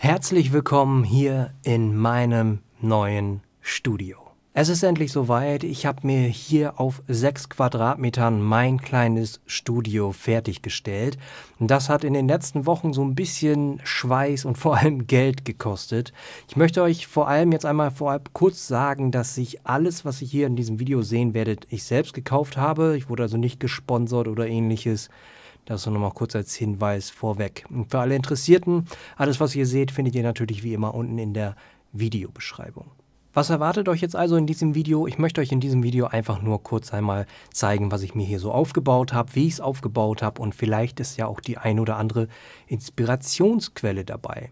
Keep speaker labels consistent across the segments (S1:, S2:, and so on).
S1: Herzlich willkommen hier in meinem neuen Studio. Es ist endlich soweit. Ich habe mir hier auf sechs Quadratmetern mein kleines Studio fertiggestellt. Das hat in den letzten Wochen so ein bisschen Schweiß und vor allem Geld gekostet. Ich möchte euch vor allem jetzt einmal vorab kurz sagen, dass ich alles, was ihr hier in diesem Video sehen werdet, ich selbst gekauft habe. Ich wurde also nicht gesponsert oder ähnliches. Das nur noch mal kurz als Hinweis vorweg. Und für alle Interessierten, alles was ihr seht, findet ihr natürlich wie immer unten in der Videobeschreibung. Was erwartet euch jetzt also in diesem Video? Ich möchte euch in diesem Video einfach nur kurz einmal zeigen, was ich mir hier so aufgebaut habe, wie ich es aufgebaut habe und vielleicht ist ja auch die ein oder andere Inspirationsquelle dabei.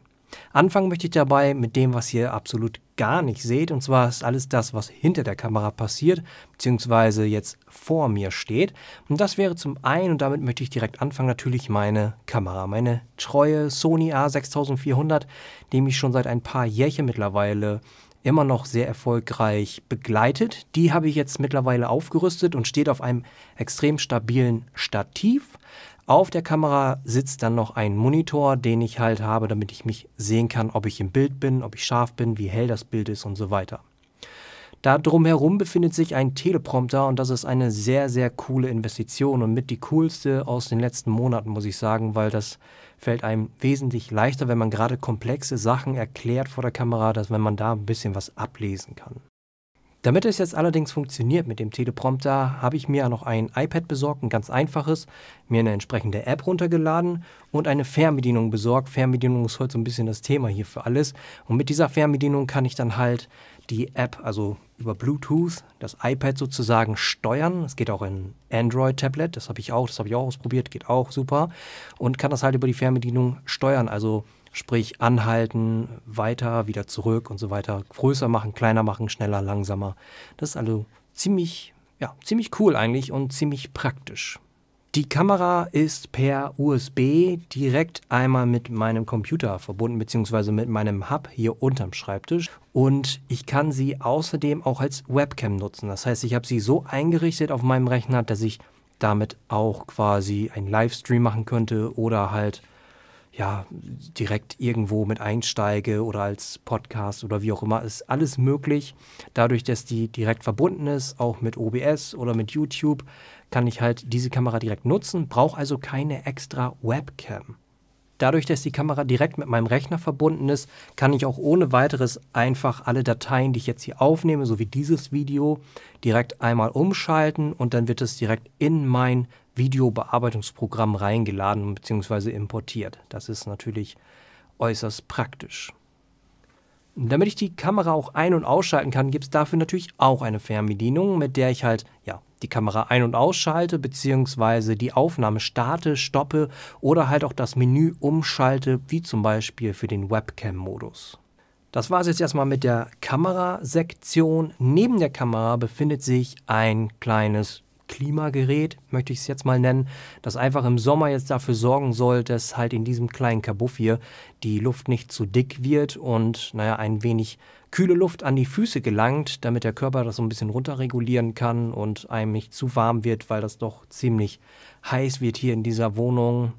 S1: Anfangen möchte ich dabei mit dem, was ihr absolut gar nicht seht, und zwar ist alles das, was hinter der Kamera passiert, beziehungsweise jetzt vor mir steht. Und das wäre zum einen, und damit möchte ich direkt anfangen, natürlich meine Kamera, meine treue Sony A6400, die mich schon seit ein paar Jährchen mittlerweile immer noch sehr erfolgreich begleitet. Die habe ich jetzt mittlerweile aufgerüstet und steht auf einem extrem stabilen Stativ. Auf der Kamera sitzt dann noch ein Monitor, den ich halt habe, damit ich mich sehen kann, ob ich im Bild bin, ob ich scharf bin, wie hell das Bild ist und so weiter. Da drumherum befindet sich ein Teleprompter und das ist eine sehr, sehr coole Investition und mit die coolste aus den letzten Monaten, muss ich sagen, weil das fällt einem wesentlich leichter, wenn man gerade komplexe Sachen erklärt vor der Kamera, dass wenn man da ein bisschen was ablesen kann. Damit es jetzt allerdings funktioniert mit dem Teleprompter, habe ich mir noch ein iPad besorgt, ein ganz einfaches, mir eine entsprechende App runtergeladen und eine Fernbedienung besorgt. Fernbedienung ist heute so ein bisschen das Thema hier für alles. Und mit dieser Fernbedienung kann ich dann halt die App, also über Bluetooth, das iPad sozusagen steuern. Es geht auch in Android-Tablet, das habe ich auch, das habe ich auch ausprobiert, geht auch super. Und kann das halt über die Fernbedienung steuern, also Sprich anhalten, weiter, wieder zurück und so weiter. Größer machen, kleiner machen, schneller, langsamer. Das ist also ziemlich, ja, ziemlich cool eigentlich und ziemlich praktisch. Die Kamera ist per USB direkt einmal mit meinem Computer verbunden, beziehungsweise mit meinem Hub hier unterm Schreibtisch. Und ich kann sie außerdem auch als Webcam nutzen. Das heißt, ich habe sie so eingerichtet auf meinem Rechner, dass ich damit auch quasi einen Livestream machen könnte oder halt ja, direkt irgendwo mit einsteige oder als Podcast oder wie auch immer, ist alles möglich. Dadurch, dass die direkt verbunden ist, auch mit OBS oder mit YouTube, kann ich halt diese Kamera direkt nutzen, brauche also keine extra Webcam. Dadurch, dass die Kamera direkt mit meinem Rechner verbunden ist, kann ich auch ohne weiteres einfach alle Dateien, die ich jetzt hier aufnehme, so wie dieses Video, direkt einmal umschalten und dann wird es direkt in mein Videobearbeitungsprogramm reingeladen bzw. importiert. Das ist natürlich äußerst praktisch. Damit ich die Kamera auch ein- und ausschalten kann, gibt es dafür natürlich auch eine Fernbedienung, mit der ich halt ja, die Kamera ein- und ausschalte, bzw. die Aufnahme starte, stoppe oder halt auch das Menü umschalte, wie zum Beispiel für den Webcam-Modus. Das war es jetzt erstmal mit der Kamerasektion. Neben der Kamera befindet sich ein kleines Klimagerät, möchte ich es jetzt mal nennen, das einfach im Sommer jetzt dafür sorgen soll, dass halt in diesem kleinen Kabuff hier die Luft nicht zu dick wird und naja, ein wenig kühle Luft an die Füße gelangt, damit der Körper das so ein bisschen runterregulieren kann und einem nicht zu warm wird, weil das doch ziemlich heiß wird hier in dieser Wohnung.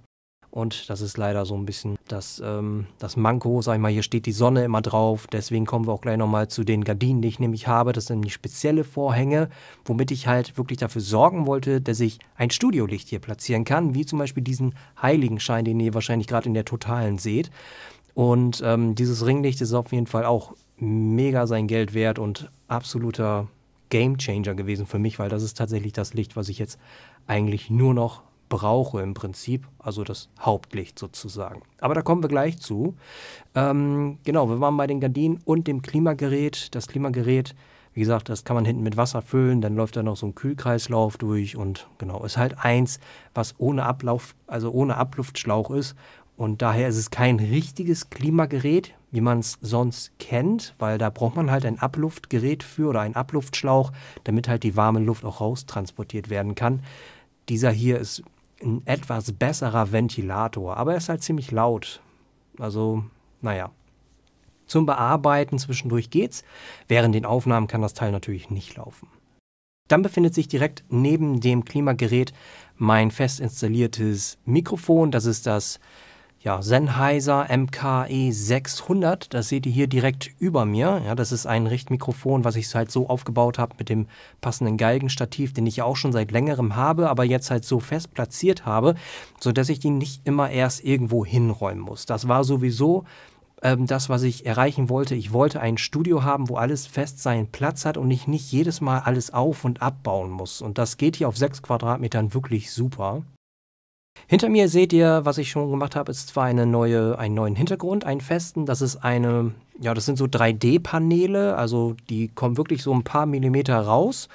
S1: Und das ist leider so ein bisschen das, ähm, das Manko, sag ich mal, hier steht die Sonne immer drauf. Deswegen kommen wir auch gleich nochmal zu den Gardinen, die ich nämlich habe. Das sind nämlich spezielle Vorhänge, womit ich halt wirklich dafür sorgen wollte, dass ich ein Studiolicht hier platzieren kann, wie zum Beispiel diesen Heiligenschein, den ihr wahrscheinlich gerade in der Totalen seht. Und ähm, dieses Ringlicht ist auf jeden Fall auch mega sein Geld wert und absoluter Gamechanger gewesen für mich, weil das ist tatsächlich das Licht, was ich jetzt eigentlich nur noch brauche im Prinzip, also das Hauptlicht sozusagen. Aber da kommen wir gleich zu. Ähm, genau, wir waren bei den Gardinen und dem Klimagerät. Das Klimagerät, wie gesagt, das kann man hinten mit Wasser füllen, dann läuft da noch so ein Kühlkreislauf durch und genau, ist halt eins, was ohne Ablauf, also ohne Abluftschlauch ist. Und daher ist es kein richtiges Klimagerät, wie man es sonst kennt, weil da braucht man halt ein Abluftgerät für oder einen Abluftschlauch, damit halt die warme Luft auch raustransportiert werden kann. Dieser hier ist ein etwas besserer Ventilator, aber er ist halt ziemlich laut. Also, naja. Zum Bearbeiten zwischendurch geht's. Während den Aufnahmen kann das Teil natürlich nicht laufen. Dann befindet sich direkt neben dem Klimagerät mein fest installiertes Mikrofon. Das ist das ja, Sennheiser MKE 600. Das seht ihr hier direkt über mir. Ja, das ist ein Richtmikrofon, was ich halt so aufgebaut habe mit dem passenden Galgenstativ, den ich ja auch schon seit längerem habe, aber jetzt halt so fest platziert habe, sodass ich ihn nicht immer erst irgendwo hinräumen muss. Das war sowieso ähm, das, was ich erreichen wollte. Ich wollte ein Studio haben, wo alles fest seinen Platz hat und ich nicht jedes Mal alles auf und abbauen muss. Und das geht hier auf 6 Quadratmetern wirklich super. Hinter mir seht ihr, was ich schon gemacht habe, ist zwar eine neue, einen neuen Hintergrund, einen festen. Das ist eine, ja, das sind so 3D-Paneele, also die kommen wirklich so ein paar Millimeter raus.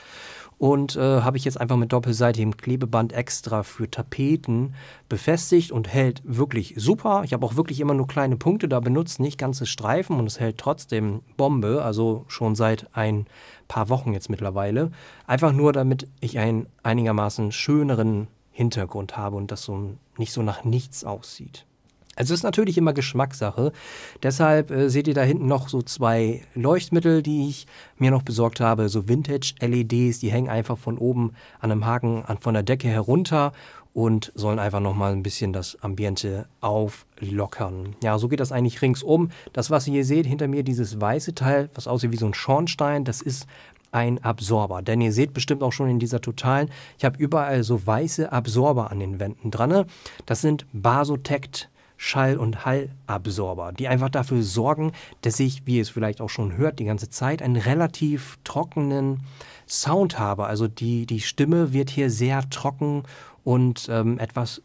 S1: Und äh, habe ich jetzt einfach mit doppelseitigem Klebeband extra für Tapeten befestigt und hält wirklich super. Ich habe auch wirklich immer nur kleine Punkte da benutzt, nicht ganze Streifen und es hält trotzdem Bombe, also schon seit ein paar Wochen jetzt mittlerweile. Einfach nur, damit ich einen einigermaßen schöneren Hintergrund habe und das so nicht so nach nichts aussieht. Also ist natürlich immer Geschmackssache. Deshalb äh, seht ihr da hinten noch so zwei Leuchtmittel, die ich mir noch besorgt habe. So Vintage-LEDs, die hängen einfach von oben an einem Haken an, von der Decke herunter und sollen einfach nochmal ein bisschen das Ambiente auflockern. Ja, so geht das eigentlich ringsum. Das, was ihr hier seht, hinter mir dieses weiße Teil, was aussieht wie so ein Schornstein, das ist ein Absorber. Denn ihr seht bestimmt auch schon in dieser totalen, ich habe überall so weiße Absorber an den Wänden dran. Das sind Basotect Schall- und Hallabsorber, die einfach dafür sorgen, dass ich, wie ihr es vielleicht auch schon hört, die ganze Zeit einen relativ trockenen Sound habe. Also die, die Stimme wird hier sehr trocken und ähm, etwas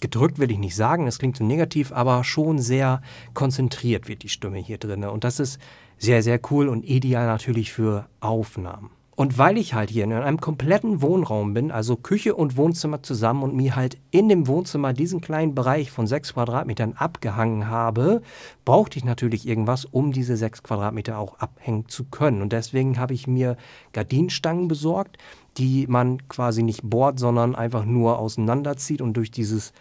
S1: gedrückt will ich nicht sagen, das klingt so negativ, aber schon sehr konzentriert wird die Stimme hier drin. Und das ist sehr, sehr cool und ideal natürlich für Aufnahmen. Und weil ich halt hier in einem kompletten Wohnraum bin, also Küche und Wohnzimmer zusammen und mir halt in dem Wohnzimmer diesen kleinen Bereich von 6 Quadratmetern abgehangen habe, brauchte ich natürlich irgendwas, um diese 6 Quadratmeter auch abhängen zu können. Und deswegen habe ich mir Gardinenstangen besorgt, die man quasi nicht bohrt, sondern einfach nur auseinanderzieht und durch dieses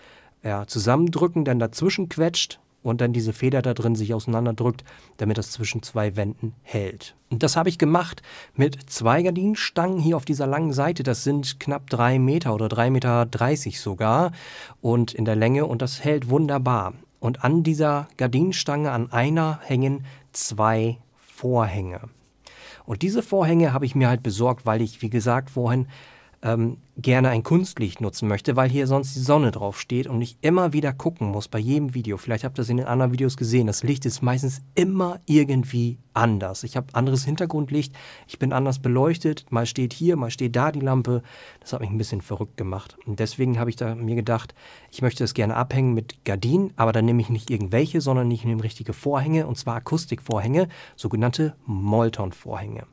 S1: ja, Zusammendrücken dann dazwischen quetscht und dann diese Feder da drin sich auseinanderdrückt, damit das zwischen zwei Wänden hält. Und das habe ich gemacht mit zwei Gardinenstangen hier auf dieser langen Seite. Das sind knapp drei Meter oder drei Meter dreißig sogar und in der Länge und das hält wunderbar. Und an dieser Gardinenstange, an einer hängen zwei Vorhänge. Und diese Vorhänge habe ich mir halt besorgt, weil ich, wie gesagt, vorhin ähm, gerne ein Kunstlicht nutzen möchte, weil hier sonst die Sonne drauf steht und ich immer wieder gucken muss bei jedem Video. Vielleicht habt ihr es in den anderen Videos gesehen. Das Licht ist meistens immer irgendwie anders. Ich habe anderes Hintergrundlicht, ich bin anders beleuchtet. Mal steht hier, mal steht da die Lampe. Das hat mich ein bisschen verrückt gemacht. Und deswegen habe ich da mir gedacht, ich möchte es gerne abhängen mit Gardinen, aber dann nehme ich nicht irgendwelche, sondern ich nehme richtige Vorhänge und zwar Akustikvorhänge, sogenannte Molton-Vorhänge.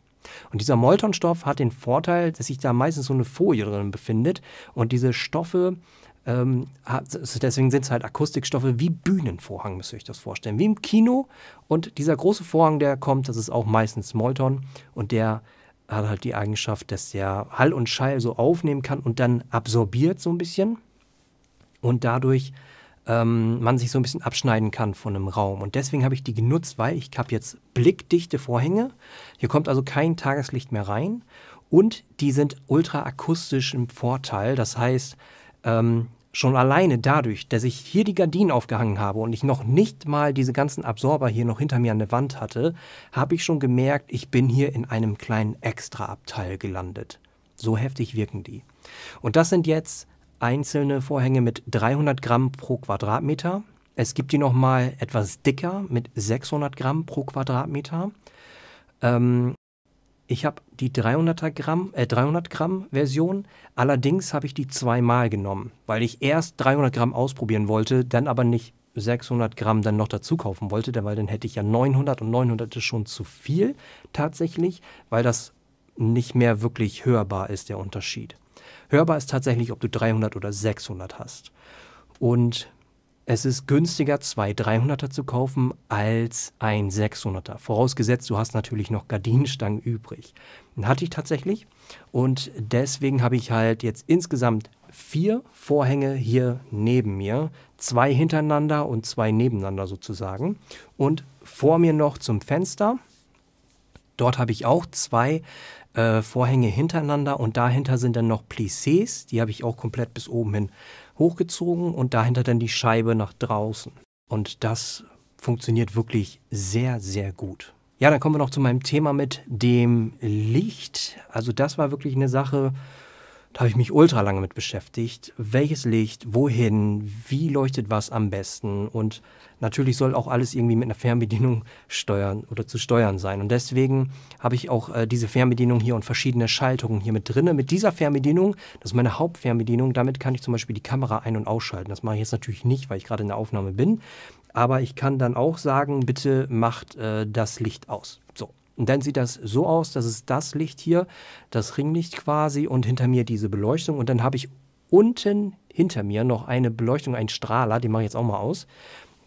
S1: Und dieser Moltonstoff hat den Vorteil, dass sich da meistens so eine Folie drin befindet und diese Stoffe ähm, deswegen sind es halt Akustikstoffe wie Bühnenvorhang, müsst ihr euch das vorstellen. Wie im Kino. Und dieser große Vorhang, der kommt, das ist auch meistens Molton. Und der hat halt die Eigenschaft, dass der Hall und Schall so aufnehmen kann und dann absorbiert so ein bisschen. Und dadurch ähm, man sich so ein bisschen abschneiden kann von einem Raum. Und deswegen habe ich die genutzt, weil ich habe jetzt blickdichte Vorhänge. Hier kommt also kein Tageslicht mehr rein. Und die sind ultraakustisch im Vorteil. Das heißt, ähm, schon alleine dadurch, dass ich hier die Gardinen aufgehangen habe und ich noch nicht mal diese ganzen Absorber hier noch hinter mir an der Wand hatte, habe ich schon gemerkt, ich bin hier in einem kleinen Extraabteil gelandet. So heftig wirken die. Und das sind jetzt einzelne Vorhänge mit 300 Gramm pro Quadratmeter. Es gibt die nochmal etwas dicker mit 600 Gramm pro Quadratmeter. Ähm, ich habe die 300 Gramm, äh, 300 Gramm Version, allerdings habe ich die zweimal genommen, weil ich erst 300 Gramm ausprobieren wollte, dann aber nicht 600 Gramm dann noch dazu kaufen wollte, denn weil dann hätte ich ja 900 und 900 ist schon zu viel tatsächlich, weil das nicht mehr wirklich hörbar ist, der Unterschied. Hörbar ist tatsächlich, ob du 300 oder 600 hast. Und es ist günstiger, zwei 300er zu kaufen als ein 600er. Vorausgesetzt, du hast natürlich noch Gardinenstangen übrig. Hatte ich tatsächlich. Und deswegen habe ich halt jetzt insgesamt vier Vorhänge hier neben mir. Zwei hintereinander und zwei nebeneinander sozusagen. Und vor mir noch zum Fenster. Dort habe ich auch zwei äh, Vorhänge hintereinander und dahinter sind dann noch Plissés, die habe ich auch komplett bis oben hin hochgezogen und dahinter dann die Scheibe nach draußen. Und das funktioniert wirklich sehr, sehr gut. Ja, dann kommen wir noch zu meinem Thema mit dem Licht. Also das war wirklich eine Sache, da habe ich mich ultra lange mit beschäftigt. Welches Licht, wohin, wie leuchtet was am besten? Und natürlich soll auch alles irgendwie mit einer Fernbedienung steuern oder zu steuern sein. Und deswegen habe ich auch äh, diese Fernbedienung hier und verschiedene Schaltungen hier mit drin. Mit dieser Fernbedienung, das ist meine Hauptfernbedienung, damit kann ich zum Beispiel die Kamera ein- und ausschalten. Das mache ich jetzt natürlich nicht, weil ich gerade in der Aufnahme bin. Aber ich kann dann auch sagen, bitte macht äh, das Licht aus. So, und dann sieht das so aus, dass es das Licht hier, das Ringlicht quasi und hinter mir diese Beleuchtung und dann habe ich unten hinter mir noch eine Beleuchtung, einen Strahler, den mache ich jetzt auch mal aus.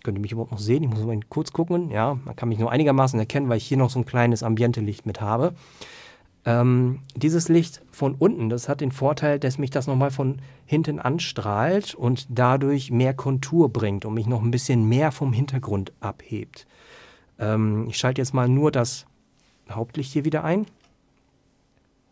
S1: Könnt ihr mich überhaupt noch sehen? Ich muss mal kurz gucken. Ja, man kann mich nur einigermaßen erkennen, weil ich hier noch so ein kleines Ambiente-Licht mit habe. Ähm, dieses Licht von unten, das hat den Vorteil, dass mich das nochmal von hinten anstrahlt und dadurch mehr Kontur bringt und mich noch ein bisschen mehr vom Hintergrund abhebt. Ähm, ich schalte jetzt mal nur das Hauptlicht hier wieder ein.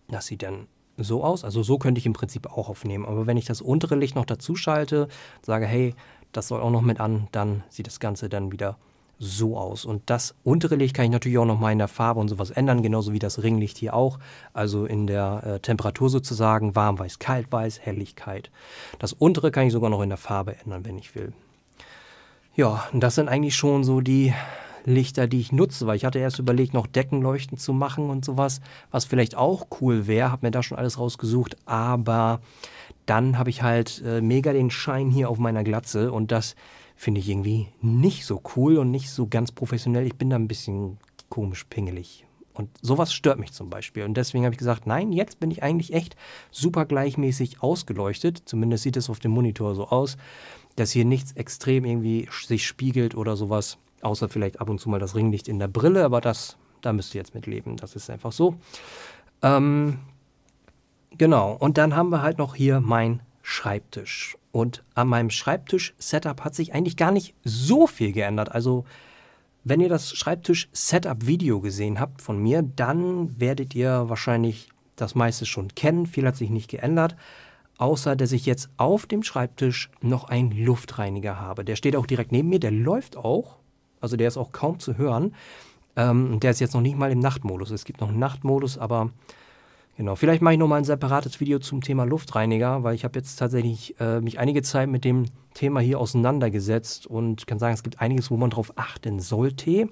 S1: Das sieht dann so aus. Also so könnte ich im Prinzip auch aufnehmen. Aber wenn ich das untere Licht noch dazu schalte, sage, hey, das soll auch noch mit an, dann sieht das Ganze dann wieder so aus. Und das untere Licht kann ich natürlich auch nochmal in der Farbe und sowas ändern, genauso wie das Ringlicht hier auch. Also in der äh, Temperatur sozusagen, warm, weiß, kalt, weiß, Helligkeit. Das untere kann ich sogar noch in der Farbe ändern, wenn ich will. Ja, und das sind eigentlich schon so die Lichter, die ich nutze, weil ich hatte erst überlegt, noch Deckenleuchten zu machen und sowas, was vielleicht auch cool wäre, habe mir da schon alles rausgesucht, aber dann habe ich halt äh, mega den Schein hier auf meiner Glatze und das finde ich irgendwie nicht so cool und nicht so ganz professionell. Ich bin da ein bisschen komisch pingelig. Und sowas stört mich zum Beispiel. Und deswegen habe ich gesagt, nein, jetzt bin ich eigentlich echt super gleichmäßig ausgeleuchtet. Zumindest sieht es auf dem Monitor so aus, dass hier nichts extrem irgendwie sich spiegelt oder sowas. Außer vielleicht ab und zu mal das Ringlicht in der Brille, aber das, da müsst ihr jetzt mit leben. Das ist einfach so. Ähm, genau. Und dann haben wir halt noch hier mein Schreibtisch. Und an meinem Schreibtisch-Setup hat sich eigentlich gar nicht so viel geändert. Also, wenn ihr das Schreibtisch-Setup-Video gesehen habt von mir, dann werdet ihr wahrscheinlich das meiste schon kennen. Viel hat sich nicht geändert außer dass ich jetzt auf dem Schreibtisch noch einen Luftreiniger habe. Der steht auch direkt neben mir, der läuft auch. Also der ist auch kaum zu hören. Ähm, der ist jetzt noch nicht mal im Nachtmodus. Es gibt noch einen Nachtmodus, aber genau. Vielleicht mache ich nochmal ein separates Video zum Thema Luftreiniger, weil ich habe jetzt tatsächlich äh, mich einige Zeit mit dem Thema hier auseinandergesetzt und kann sagen, es gibt einiges, wo man drauf achten sollte.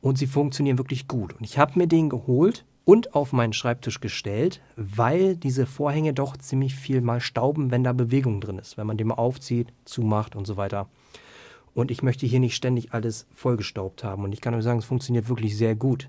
S1: Und sie funktionieren wirklich gut. Und ich habe mir den geholt und auf meinen Schreibtisch gestellt, weil diese Vorhänge doch ziemlich viel mal stauben, wenn da Bewegung drin ist, wenn man den mal aufzieht, zumacht und so weiter. Und ich möchte hier nicht ständig alles vollgestaubt haben. Und ich kann euch sagen, es funktioniert wirklich sehr gut.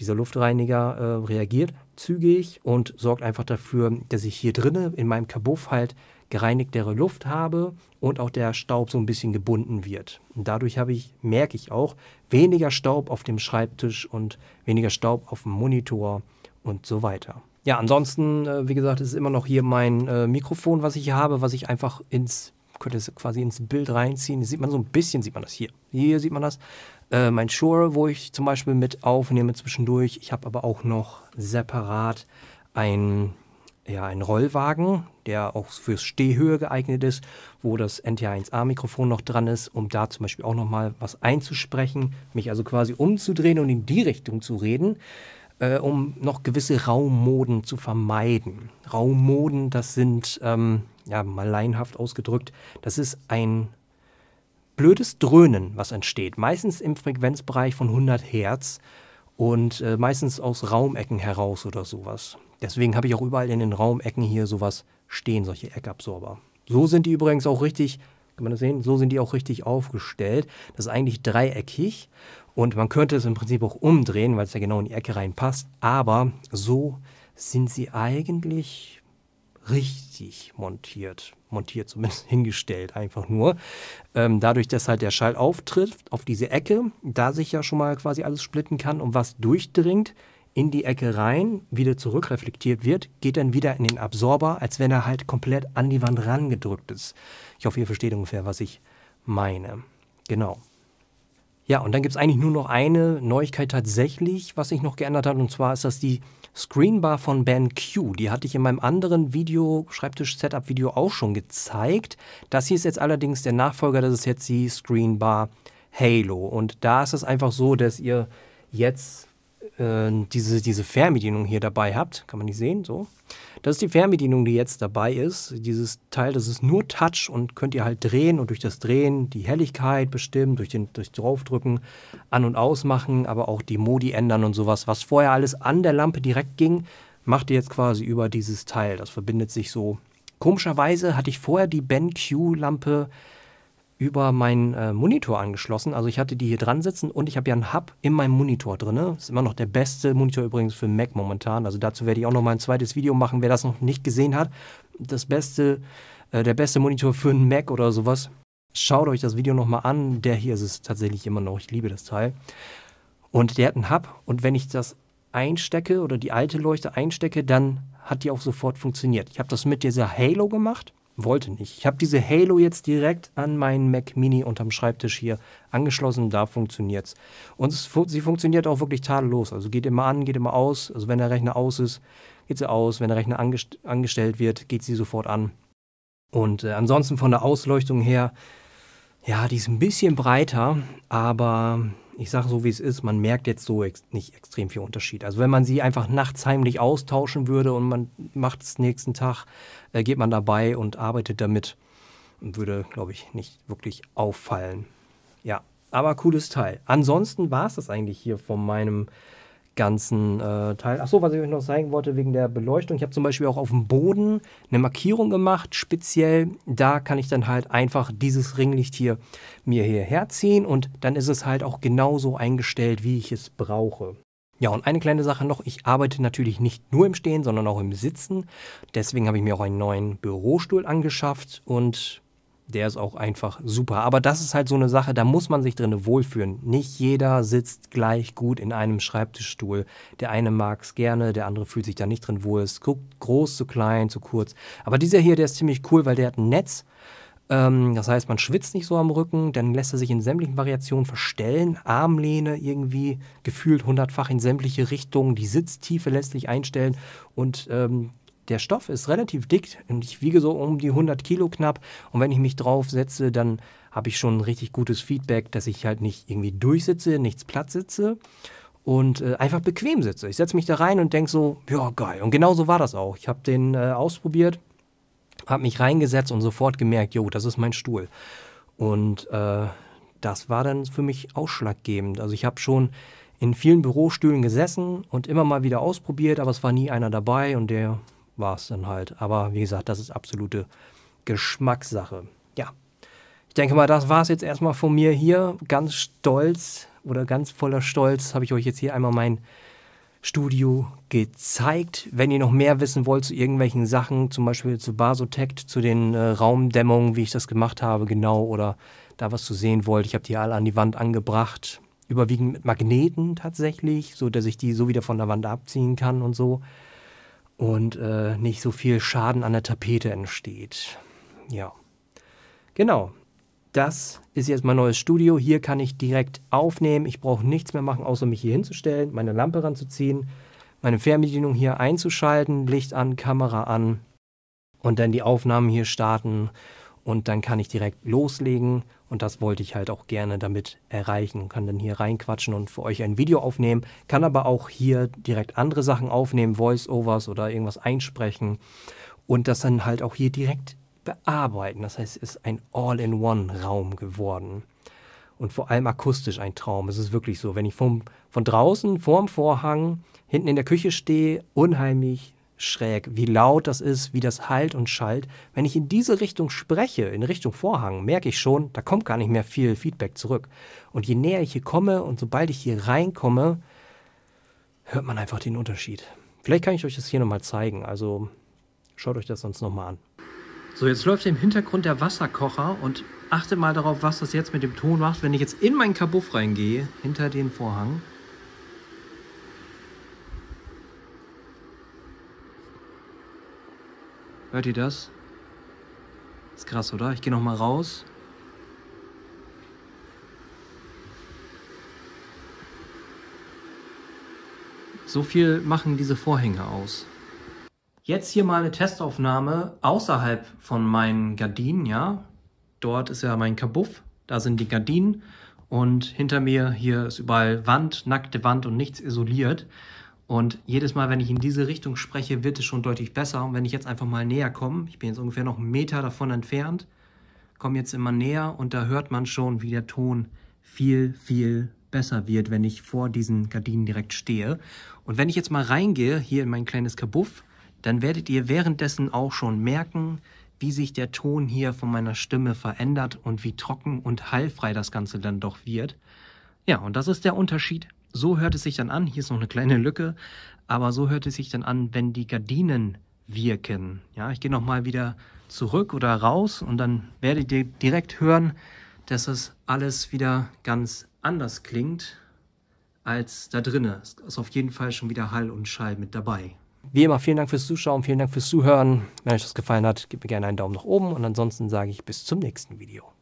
S1: Dieser Luftreiniger äh, reagiert zügig und sorgt einfach dafür, dass ich hier drinnen in meinem Kabuff halt gereinigtere Luft habe und auch der Staub so ein bisschen gebunden wird. Und dadurch habe ich, merke ich auch, weniger Staub auf dem Schreibtisch und weniger Staub auf dem Monitor und so weiter. Ja, ansonsten, äh, wie gesagt, ist immer noch hier mein äh, Mikrofon, was ich habe, was ich einfach ins könnte es quasi ins Bild reinziehen. Hier sieht man so ein bisschen, sieht man das hier. Hier sieht man das. Äh, mein Shure, wo ich zum Beispiel mit aufnehme zwischendurch. Ich habe aber auch noch separat ein ja, ein Rollwagen, der auch fürs Stehhöhe geeignet ist, wo das NT1A-Mikrofon noch dran ist, um da zum Beispiel auch nochmal was einzusprechen, mich also quasi umzudrehen und in die Richtung zu reden äh, um noch gewisse Raummoden zu vermeiden. Raummoden, das sind, ähm, ja, mal laienhaft ausgedrückt, das ist ein blödes Dröhnen, was entsteht. Meistens im Frequenzbereich von 100 Hertz und äh, meistens aus Raumecken heraus oder sowas. Deswegen habe ich auch überall in den Raumecken hier sowas stehen, solche Eckabsorber. So sind die übrigens auch richtig, kann man das sehen? So sind die auch richtig aufgestellt. Das ist eigentlich dreieckig und man könnte es im Prinzip auch umdrehen, weil es ja genau in die Ecke reinpasst. Aber so sind sie eigentlich richtig montiert. Montiert zumindest hingestellt, einfach nur. Ähm, dadurch, dass halt der Schall auftrifft auf diese Ecke, da sich ja schon mal quasi alles splitten kann und was durchdringt, in die Ecke rein, wieder zurückreflektiert wird, geht dann wieder in den Absorber, als wenn er halt komplett an die Wand rangedrückt ist. Ich hoffe, ihr versteht ungefähr, was ich meine. Genau. Ja, und dann gibt es eigentlich nur noch eine Neuigkeit tatsächlich, was sich noch geändert hat, und zwar ist das die Screenbar von BenQ. Die hatte ich in meinem anderen Video, Schreibtisch-Setup-Video auch schon gezeigt. Das hier ist jetzt allerdings der Nachfolger, das ist jetzt die Screenbar Halo. Und da ist es einfach so, dass ihr jetzt äh, diese, diese Fernbedienung hier dabei habt, kann man die sehen, so. Das ist die Fernbedienung, die jetzt dabei ist. Dieses Teil, das ist nur Touch und könnt ihr halt drehen und durch das Drehen die Helligkeit bestimmen, durch, den, durch draufdrücken, an- und ausmachen, aber auch die Modi ändern und sowas. Was vorher alles an der Lampe direkt ging, macht ihr jetzt quasi über dieses Teil. Das verbindet sich so. Komischerweise hatte ich vorher die BenQ-Lampe über meinen äh, Monitor angeschlossen. Also ich hatte die hier dran sitzen und ich habe ja einen Hub in meinem Monitor drin. Ne? Ist immer noch der beste Monitor übrigens für Mac momentan. Also dazu werde ich auch noch mal ein zweites Video machen, wer das noch nicht gesehen hat. Das beste, äh, der beste Monitor für einen Mac oder sowas. Schaut euch das Video noch mal an. Der hier ist es tatsächlich immer noch. Ich liebe das Teil. Und der hat einen Hub und wenn ich das einstecke oder die alte Leuchte einstecke, dann hat die auch sofort funktioniert. Ich habe das mit dieser Halo gemacht wollte nicht. Ich habe diese Halo jetzt direkt an meinen Mac Mini unterm Schreibtisch hier angeschlossen, da funktioniert es. Und sie funktioniert auch wirklich tadellos. Also geht immer an, geht immer aus. Also wenn der Rechner aus ist, geht sie aus. Wenn der Rechner angest angestellt wird, geht sie sofort an. Und äh, ansonsten von der Ausleuchtung her, ja, die ist ein bisschen breiter, aber ich sage so, wie es ist, man merkt jetzt so ex nicht extrem viel Unterschied. Also wenn man sie einfach nachts heimlich austauschen würde und man macht es nächsten Tag, äh, geht man dabei und arbeitet damit, würde, glaube ich, nicht wirklich auffallen. Ja, aber cooles Teil. Ansonsten war es das eigentlich hier von meinem ganzen äh, Teil. Achso, was ich euch noch zeigen wollte wegen der Beleuchtung. Ich habe zum Beispiel auch auf dem Boden eine Markierung gemacht, speziell. Da kann ich dann halt einfach dieses Ringlicht hier mir hierher ziehen und dann ist es halt auch genauso eingestellt, wie ich es brauche. Ja, und eine kleine Sache noch, ich arbeite natürlich nicht nur im Stehen, sondern auch im Sitzen. Deswegen habe ich mir auch einen neuen Bürostuhl angeschafft und der ist auch einfach super. Aber das ist halt so eine Sache, da muss man sich drin wohlfühlen. Nicht jeder sitzt gleich gut in einem Schreibtischstuhl. Der eine mag es gerne, der andere fühlt sich da nicht drin wohl. Es guckt groß zu klein, zu kurz. Aber dieser hier, der ist ziemlich cool, weil der hat ein Netz. Ähm, das heißt, man schwitzt nicht so am Rücken, dann lässt er sich in sämtlichen Variationen verstellen. Armlehne irgendwie gefühlt hundertfach in sämtliche Richtungen. Die Sitztiefe lässt sich einstellen und ähm, der Stoff ist relativ dick und ich wiege so um die 100 Kilo knapp. Und wenn ich mich drauf setze, dann habe ich schon ein richtig gutes Feedback, dass ich halt nicht irgendwie durchsitze, nichts platt sitze und äh, einfach bequem sitze. Ich setze mich da rein und denke so, ja, geil. Und genau so war das auch. Ich habe den äh, ausprobiert, habe mich reingesetzt und sofort gemerkt, jo, das ist mein Stuhl. Und äh, das war dann für mich ausschlaggebend. Also ich habe schon in vielen Bürostühlen gesessen und immer mal wieder ausprobiert, aber es war nie einer dabei und der war es dann halt. Aber wie gesagt, das ist absolute Geschmackssache. Ja, ich denke mal, das war es jetzt erstmal von mir hier. Ganz stolz oder ganz voller Stolz habe ich euch jetzt hier einmal mein Studio gezeigt. Wenn ihr noch mehr wissen wollt zu irgendwelchen Sachen, zum Beispiel zu Basotect, zu den äh, Raumdämmungen, wie ich das gemacht habe, genau, oder da was zu sehen wollt, ich habe die alle an die Wand angebracht, überwiegend mit Magneten tatsächlich, so dass ich die so wieder von der Wand abziehen kann und so und äh, nicht so viel Schaden an der Tapete entsteht. Ja, genau. Das ist jetzt mein neues Studio. Hier kann ich direkt aufnehmen. Ich brauche nichts mehr machen, außer mich hier hinzustellen, meine Lampe ranzuziehen, meine Fernbedienung hier einzuschalten, Licht an, Kamera an und dann die Aufnahmen hier starten. Und dann kann ich direkt loslegen und das wollte ich halt auch gerne damit erreichen. Kann dann hier reinquatschen und für euch ein Video aufnehmen. Kann aber auch hier direkt andere Sachen aufnehmen, Voice-Overs oder irgendwas einsprechen. Und das dann halt auch hier direkt bearbeiten. Das heißt, es ist ein All-in-One-Raum geworden. Und vor allem akustisch ein Traum. Es ist wirklich so, wenn ich vom, von draußen, vorm Vorhang, hinten in der Küche stehe, unheimlich schräg, wie laut das ist, wie das halt und schallt. Wenn ich in diese Richtung spreche, in Richtung Vorhang, merke ich schon, da kommt gar nicht mehr viel Feedback zurück. Und je näher ich hier komme und sobald ich hier reinkomme, hört man einfach den Unterschied. Vielleicht kann ich euch das hier nochmal zeigen, also schaut euch das sonst nochmal an. So, jetzt läuft im Hintergrund der Wasserkocher und achte mal darauf, was das jetzt mit dem Ton macht, wenn ich jetzt in meinen Kabuff reingehe, hinter den Vorhang. Hört ihr das? Ist krass, oder? Ich gehe noch mal raus. So viel machen diese Vorhänge aus. Jetzt hier mal eine Testaufnahme außerhalb von meinen Gardinen, ja. Dort ist ja mein Kabuff, da sind die Gardinen und hinter mir hier ist überall Wand, nackte Wand und nichts isoliert. Und jedes Mal, wenn ich in diese Richtung spreche, wird es schon deutlich besser. Und wenn ich jetzt einfach mal näher komme, ich bin jetzt ungefähr noch einen Meter davon entfernt, komme jetzt immer näher und da hört man schon, wie der Ton viel, viel besser wird, wenn ich vor diesen Gardinen direkt stehe. Und wenn ich jetzt mal reingehe, hier in mein kleines Kabuff, dann werdet ihr währenddessen auch schon merken, wie sich der Ton hier von meiner Stimme verändert und wie trocken und heilfrei das Ganze dann doch wird. Ja, und das ist der Unterschied so hört es sich dann an, hier ist noch eine kleine Lücke, aber so hört es sich dann an, wenn die Gardinen wirken. Ja, ich gehe nochmal wieder zurück oder raus und dann werdet ihr direkt hören, dass es alles wieder ganz anders klingt als da drinnen. Es ist auf jeden Fall schon wieder Hall und Schall mit dabei. Wie immer, vielen Dank fürs Zuschauen, vielen Dank fürs Zuhören. Wenn euch das gefallen hat, gebt mir gerne einen Daumen nach oben und ansonsten sage ich bis zum nächsten Video.